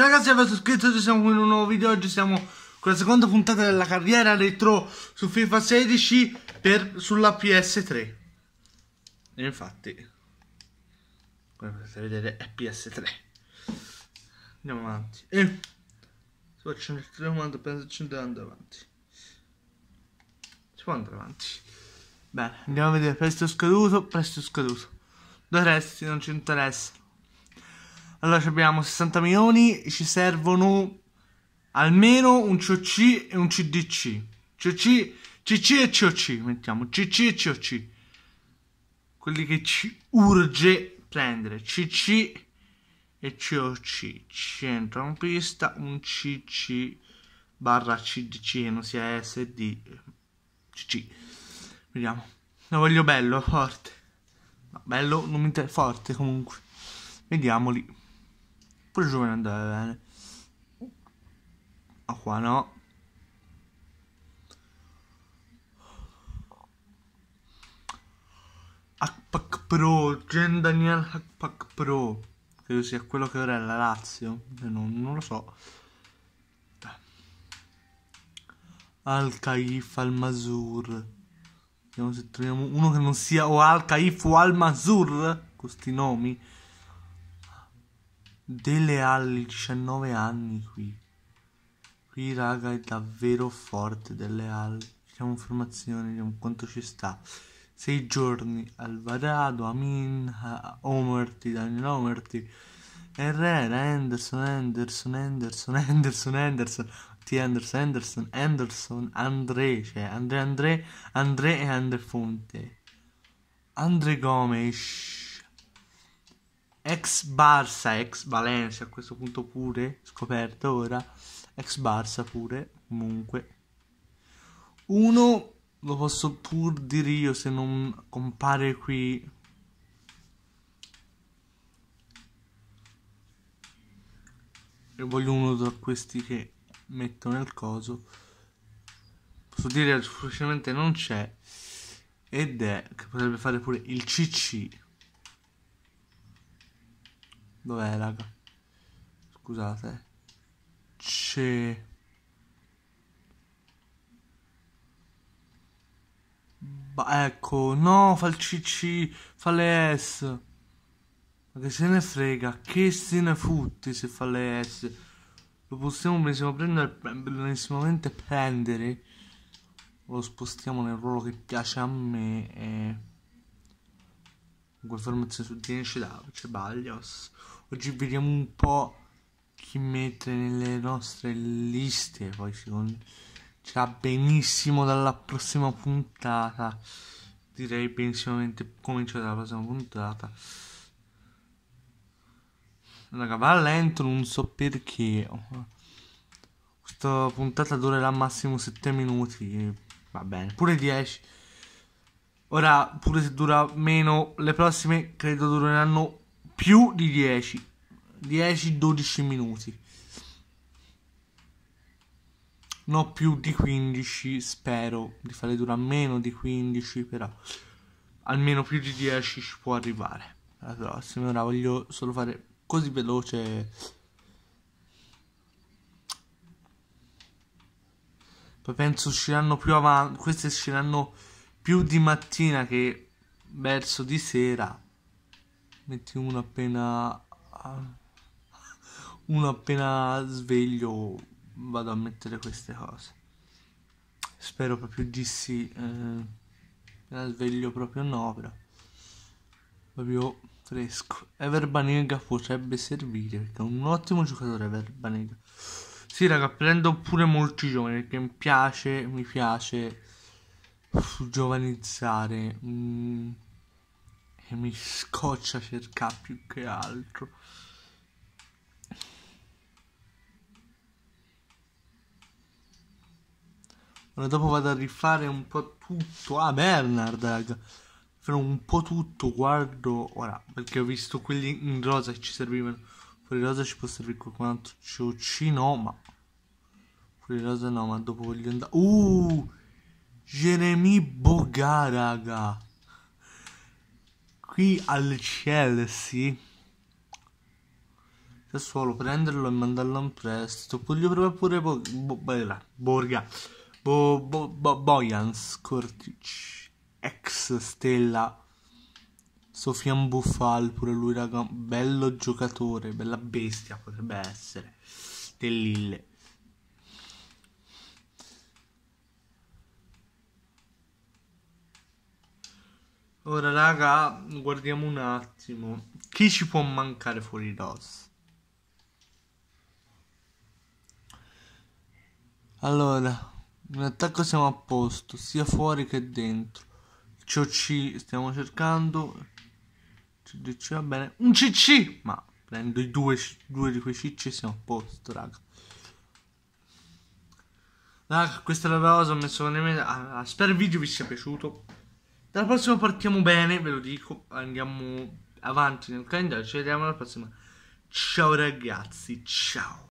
Ciao ragazzi, avete iscritto, oggi siamo qui in un nuovo video, oggi siamo con la seconda puntata della carriera retro su FIFA 16 per, sulla PS3 E infatti, come potete vedere è PS3 Andiamo avanti E se faccio un telecomando penso che andare avanti Si può andare avanti Bene, andiamo a vedere, presto scaduto, presto scaduto Dovresti, non ci interessa allora abbiamo 60 milioni, ci servono almeno un CC e un CDC. CC, CC e COC, mettiamo CC e COC. Quelli che ci urge prendere. CC e COC. pista, un CC barra CDC e non sia SD. CC. Vediamo. Lo voglio bello, forte. No, bello, non mi interessa, forte comunque. Vediamoli. Pure il giovane andava bene. Ma qua no. Hackpack Pro, Gen Daniel Hackpack Pro. Credo sia quello che ora è la Lazio. Eh, non, non lo so. Al-Kaif Al-Masur. Vediamo se troviamo uno che non sia o Al-Kaif o Al-Masur. questi nomi delle ali 19 anni qui qui raga è davvero forte delle ali facciamo informazioni vediamo quanto ci sta 6 giorni Alvarado Amin uh, Omerty Daniel Omerty Herrera Anderson Anderson Anderson Anderson Anderson T. Anderson Anderson Anderson André cioè André André André e Fonte, Andre Gomes ex Barça, ex Valencia a questo punto pure, scoperto ora, ex Barça pure, comunque. Uno lo posso pur dire io se non compare qui. E voglio uno da questi che metto nel coso. Posso dire che semplicemente non c'è. Ed è che potrebbe fare pure il CC Dov'è, raga? Scusate. C'è... Ba ecco, no, fa il CC, fa le S. Ma che se ne frega, che se ne futti se fa le S. Lo possiamo benissimo prendere, benissimamente prendere. Lo spostiamo nel ruolo che piace a me e comunque informazioni su ce Dinesh Dav, Ceballos. Oggi vediamo un po' chi mette nelle nostre liste, poi secondo c'era benissimo dalla prossima puntata. Direi pensivamente cominciare dalla prossima puntata. Raga, va lento, non so perché. Questa puntata durerà massimo 7 minuti. Va bene, pure 10. Ora, pure se dura meno, le prossime credo dureranno più di 10. 10-12 minuti. No più di 15, spero di farle dura meno di 15, però almeno più di 10 ci può arrivare. La prossima, ora voglio solo fare così veloce. Poi penso usciranno più avanti, queste usciranno più di mattina che verso di sera metti uno appena uno appena sveglio vado a mettere queste cose spero proprio di sì eh, sveglio proprio no però proprio fresco Everbanega potrebbe servire perché è un ottimo giocatore Everbanega sì raga prendo pure molti giovani perché mi piace mi piace su giovanizzare mm, e mi scoccia cercare più che altro ora dopo vado a rifare un po' tutto ah Bernard raga farò un po' tutto guardo ora perché ho visto quelli in rosa che ci servivano fuori rosa ci può servire qualcun altro COC no ma fuori rosa no ma dopo voglio andare uh Jeremy Bogaraga Qui al Chelsea. solo prenderlo e mandarlo in prestito. Voglio provare pure Bo Bo Bo Borga. Bo Bo Bo Bojans Cortic. Ex stella. Sofian Buffal, pure lui, raga. Bello giocatore, bella bestia potrebbe essere. Dell'Ille. Ora raga, guardiamo un attimo. Chi ci può mancare fuori DOS? Allora, in attacco siamo a posto, sia fuori che dentro. CC stiamo cercando. CDC va bene. Un CC! Ma prendo i due, due di quei CC e siamo a posto, raga. Raga, questa è la rosa, ho messo con le mie... Ah, spero il video vi sia piaciuto. Dalla prossima partiamo bene, ve lo dico. Andiamo avanti nel calendario. Ci vediamo alla prossima. Ciao ragazzi, ciao.